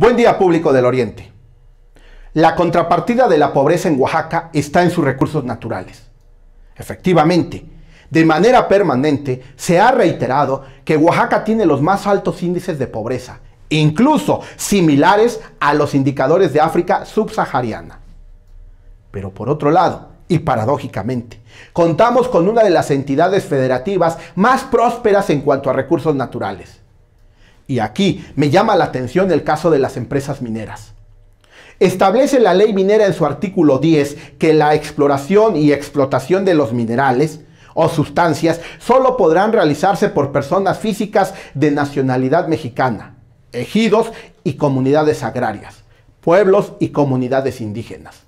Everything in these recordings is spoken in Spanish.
Buen día público del Oriente. La contrapartida de la pobreza en Oaxaca está en sus recursos naturales. Efectivamente, de manera permanente se ha reiterado que Oaxaca tiene los más altos índices de pobreza, incluso similares a los indicadores de África subsahariana. Pero por otro lado, y paradójicamente, contamos con una de las entidades federativas más prósperas en cuanto a recursos naturales. Y aquí me llama la atención el caso de las empresas mineras. Establece la ley minera en su artículo 10 que la exploración y explotación de los minerales o sustancias solo podrán realizarse por personas físicas de nacionalidad mexicana, ejidos y comunidades agrarias, pueblos y comunidades indígenas.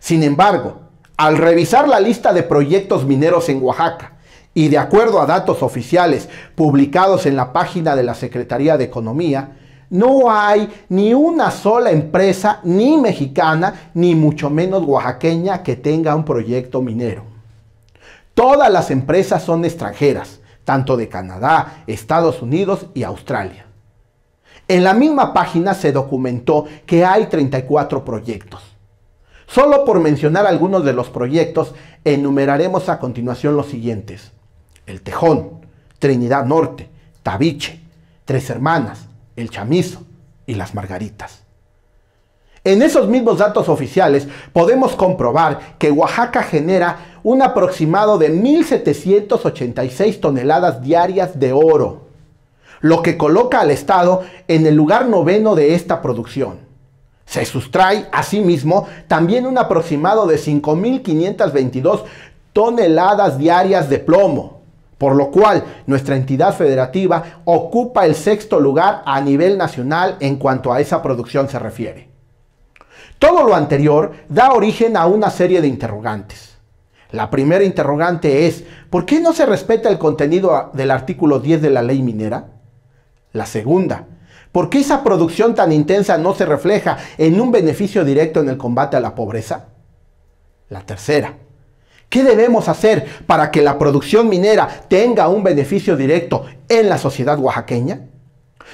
Sin embargo, al revisar la lista de proyectos mineros en Oaxaca, y de acuerdo a datos oficiales publicados en la página de la Secretaría de Economía, no hay ni una sola empresa, ni mexicana, ni mucho menos oaxaqueña, que tenga un proyecto minero. Todas las empresas son extranjeras, tanto de Canadá, Estados Unidos y Australia. En la misma página se documentó que hay 34 proyectos. Solo por mencionar algunos de los proyectos, enumeraremos a continuación los siguientes. El Tejón, Trinidad Norte, Tabiche, Tres Hermanas, El Chamizo y Las Margaritas. En esos mismos datos oficiales podemos comprobar que Oaxaca genera un aproximado de 1.786 toneladas diarias de oro, lo que coloca al Estado en el lugar noveno de esta producción. Se sustrae asimismo también un aproximado de 5.522 toneladas diarias de plomo, por lo cual nuestra entidad federativa ocupa el sexto lugar a nivel nacional en cuanto a esa producción se refiere. Todo lo anterior da origen a una serie de interrogantes. La primera interrogante es, ¿por qué no se respeta el contenido del artículo 10 de la ley minera? La segunda, ¿por qué esa producción tan intensa no se refleja en un beneficio directo en el combate a la pobreza? La tercera, ¿Qué debemos hacer para que la producción minera tenga un beneficio directo en la sociedad oaxaqueña?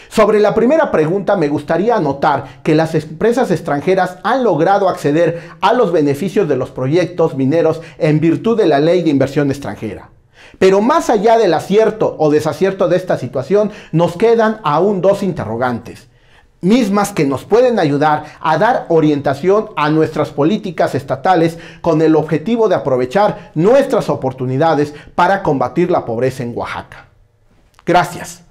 Sobre la primera pregunta me gustaría anotar que las empresas extranjeras han logrado acceder a los beneficios de los proyectos mineros en virtud de la ley de inversión extranjera. Pero más allá del acierto o desacierto de esta situación, nos quedan aún dos interrogantes mismas que nos pueden ayudar a dar orientación a nuestras políticas estatales con el objetivo de aprovechar nuestras oportunidades para combatir la pobreza en Oaxaca. Gracias.